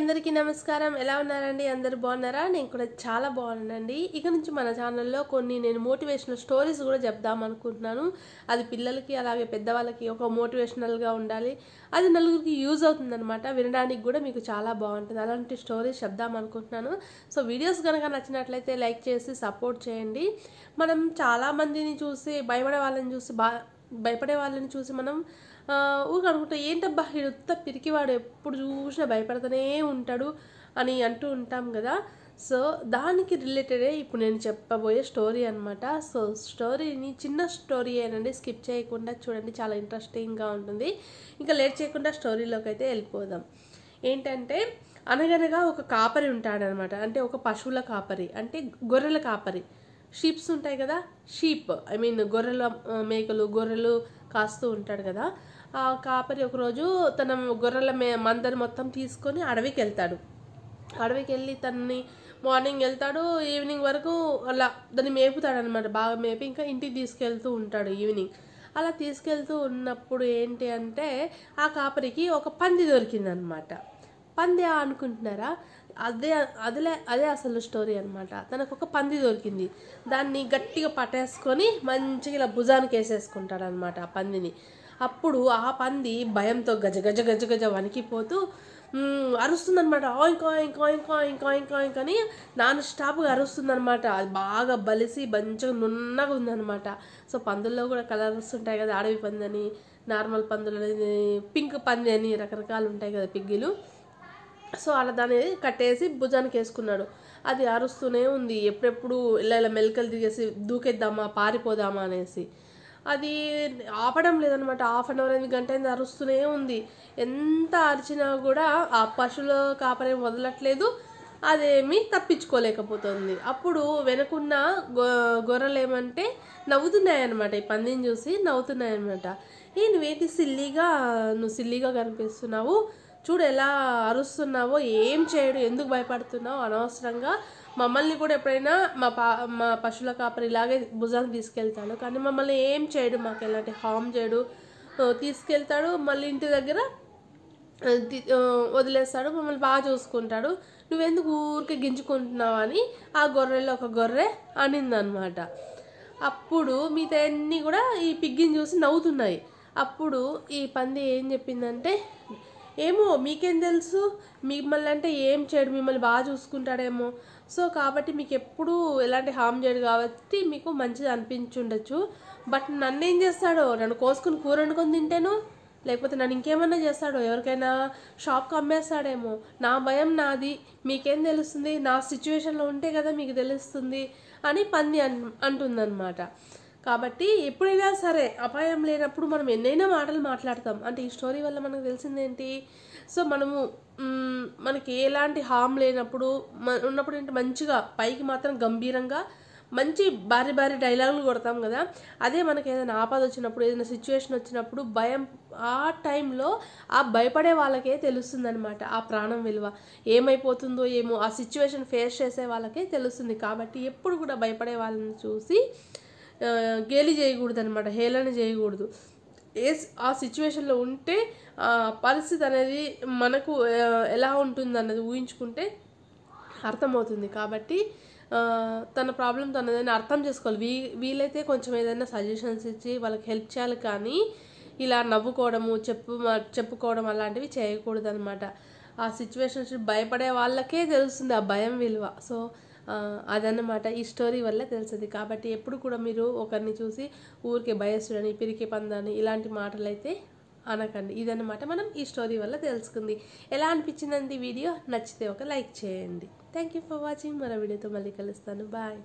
అందరికీ నమస్కారం ఎలా ఉన్నారండి అందరు బాగున్నారా నేను కూడా చాలా బాగున్నానండి ఇక నుంచి మన ఛానల్లో కొన్ని నేను మోటివేషనల్ స్టోరీస్ కూడా చెప్దాం అనుకుంటున్నాను అది పిల్లలకి అలాగే పెద్దవాళ్ళకి ఒక మోటివేషనల్గా ఉండాలి అది నలుగురికి యూజ్ అవుతుందనమాట వినడానికి కూడా మీకు చాలా బాగుంటుంది అలాంటి స్టోరీస్ చెప్దాం అనుకుంటున్నాను సో వీడియోస్ కనుక నచ్చినట్లయితే లైక్ చేసి సపోర్ట్ చేయండి మనం చాలామందిని చూసి భయపడే వాళ్ళని చూసి బాగా భయపడే వాళ్ళని చూసి మనం ఊరికి అనుకుంటాం ఏంటబ్బా ఇంత పిరికివాడు ఎప్పుడు చూసినా భయపడుతూనే ఉంటాడు అని అంటూ ఉంటాం కదా సో దానికి రిలేటెడే ఇప్పుడు నేను చెప్పబోయే స్టోరీ అనమాట సో స్టోరీని చిన్న స్టోరీ ఏనండి స్కిప్ చేయకుండా చూడండి చాలా ఇంట్రెస్టింగ్గా ఉంటుంది ఇంకా లేట్ చేయకుండా స్టోరీలోకి అయితే వెళ్ళిపోదాం ఏంటంటే అనగనగా ఒక కాపరి ఉంటాడనమాట అంటే ఒక పశువుల కాపరి అంటే గొర్రెల కాపరి షీప్స్ ఉంటాయి కదా షీప్ ఐ మీన్ గొర్రెల మేకలు గొర్రెలు కాస్తూ ఉంటాడు కదా ఆ కాపరి ఒకరోజు తన గొర్రెల మే మందని మొత్తం తీసుకొని అడవికి వెళ్తాడు అడవికి వెళ్ళి తనని మార్నింగ్ వెళ్తాడు ఈవినింగ్ వరకు అలా దాన్ని మేపుతాడు అనమాట బాగా మేపి ఇంకా ఇంటికి తీసుకెళ్తూ ఉంటాడు ఈవినింగ్ అలా తీసుకెళ్తూ ఉన్నప్పుడు ఏంటి అంటే ఆ కాపరికి ఒక పంది దొరికిందనమాట పందే అనుకుంటున్నారా అదే అదే అదే అసలు స్టోరీ అనమాట తనకు ఒక పంది దొరికింది దాన్ని గట్టిగా పట్టేసుకొని మంచిగా ఇలా భుజానికి వేసేసుకుంటాడనమాట ఆ పందిని అప్పుడు ఆ పంది భయంతో గజ గజ గజ గజ వణికిపోతూ అరుస్తుందనమాట ఇంకో ఇంకో ఇంకో ఇంకో ఇంకో ఆయింక్ అని నాన్ స్టాప్గా అరుస్తుందనమాట అది బాగా బలిసి మంచిగా నున్నగా ఉందనమాట సో పందుల్లో కూడా కలర్స్ ఉంటాయి కదా అడవి పంది అని నార్మల్ పందులు పింక్ పంది అని రకరకాలు ఉంటాయి కదా పిగ్గిలు సో అలా దాన్ని కట్టేసి భుజానికి వేసుకున్నాడు అది అరుస్తూనే ఉంది ఎప్పుడెప్పుడు ఇలా ఇలా మెలకలు దిగేసి దూకేద్దామా పారిపోదామా అనేసి అది ఆపడం లేదనమాట హాఫ్ అన్ అవర్ ఎనిమిది గంట అయింది అరుస్తూనే ఉంది ఎంత అరిచినా కూడా ఆ పశువుల కాపరే వదలట్లేదు అదేమి తప్పించుకోలేకపోతుంది అప్పుడు వెనుకున్న గొ గొర్రెలు ఏమంటే నవ్వుతున్నాయన్నమాట ఈ పందిని చూసి నవ్వుతున్నాయన్నమాట ఈ నువ్వేంటి సిల్లీగా నువ్వు సిల్లీగా కనిపిస్తున్నావు చూడు ఎలా అరుస్తున్నావో ఏం చేయడు ఎందుకు భయపడుతున్నావు అనవసరంగా మమ్మల్ని కూడా ఎప్పుడైనా మా పా మా పశువుల కాపరి ఇలాగే భుజానికి తీసుకెళ్తాడు కానీ మమ్మల్ని ఏం చేయడు మాకు ఎలాంటి హామ్ చేయడు తీసుకెళ్తాడు మళ్ళీ ఇంటి దగ్గర వదిలేస్తాడు మమ్మల్ని బాగా చూసుకుంటాడు నువ్వెందుకు ఊరికే గింజుకుంటున్నావు అని ఆ గొర్రెలో ఒక గొర్రె అనిందనమాట అప్పుడు మిగతా అన్నీ కూడా ఈ పిగ్గిని చూసి నవ్వుతున్నాయి అప్పుడు ఈ పంది ఏం చెప్పిందంటే ఏమో మీకేం తెలుసు మిమ్మల్ని అంటే ఏం చేయడు మిమ్మల్ని బాగా చూసుకుంటాడేమో సో కాబట్టి మీకు ఎప్పుడూ ఎలాంటి హామ్ చేయడు కాబట్టి మీకు మంచిది అనిపించుండొచ్చు బట్ నన్ను ఏం చేస్తాడో నన్ను కోసుకుని కూర వండుకొని తింటేను లేకపోతే నన్ను ఇంకేమన్నా చేస్తాడో ఎవరికైనా షాప్కి అమ్మేస్తాడేమో నా భయం నాది మీకేం తెలుస్తుంది నా సిచ్యువేషన్లో ఉంటే కదా మీకు తెలుస్తుంది అని పన్ని అంటుందన్నమాట కాబట్టి ఎప్పుడైనా సరే అపాయం లేనప్పుడు మనం ఎన్నైనా మాటలు మాట్లాడతాం అంటే ఈ స్టోరీ వల్ల మనకు తెలిసిందేంటి సో మనము మనకి ఎలాంటి హామ్ లేనప్పుడు ఉన్నప్పుడు ఏంటి మంచిగా పైకి మాత్రం గంభీరంగా మంచి భారీ భారీ డైలాగులు కొడతాం కదా అదే మనకి ఏదైనా ఆపద వచ్చినప్పుడు ఏదైనా సిచ్యువేషన్ వచ్చినప్పుడు భయం ఆ టైంలో ఆ భయపడే వాళ్ళకే తెలుస్తుందనమాట ఆ ప్రాణం విలువ ఏమైపోతుందో ఏమో ఆ సిచ్యువేషన్ ఫేస్ చేసే వాళ్ళకే తెలుస్తుంది కాబట్టి ఎప్పుడు కూడా భయపడే వాళ్ళని చూసి గేలి చేయకూడదు అనమాట హేళన చేయకూడదు ఏ ఆ సిచ్యువేషన్లో ఉంటే పరిస్థితి అనేది మనకు ఎలా ఉంటుంది అన్నది ఊహించుకుంటే అర్థమవుతుంది కాబట్టి తన ప్రాబ్లం తనదని అర్థం చేసుకోవాలి వీ వీలైతే కొంచెం ఏదైనా సజెషన్స్ ఇచ్చి వాళ్ళకి హెల్ప్ చేయాలి కానీ ఇలా నవ్వుకోవడము చెప్పు చెప్పుకోవడం అలాంటివి చేయకూడదు అనమాట ఆ సిచ్యువేషన్స్ భయపడే వాళ్ళకే తెలుస్తుంది ఆ భయం విలువ సో అదన్నమాట ఈ స్టోరీ వల్ల తెలిసింది కాబట్టి ఎప్పుడు కూడా మీరు ఒకరిని చూసి ఊరికే భయసుడని పిరికి పందని ఇలాంటి మాటలు అయితే అనకండి ఇదన్నమాట మనం ఈ స్టోరీ వల్ల తెలుసుకుంది ఎలా అనిపించిందండి వీడియో నచ్చితే ఒక లైక్ చేయండి థ్యాంక్ యూ ఫర్ వాచింగ్ మరో వీడియోతో మళ్ళీ కలుస్తాను బాయ్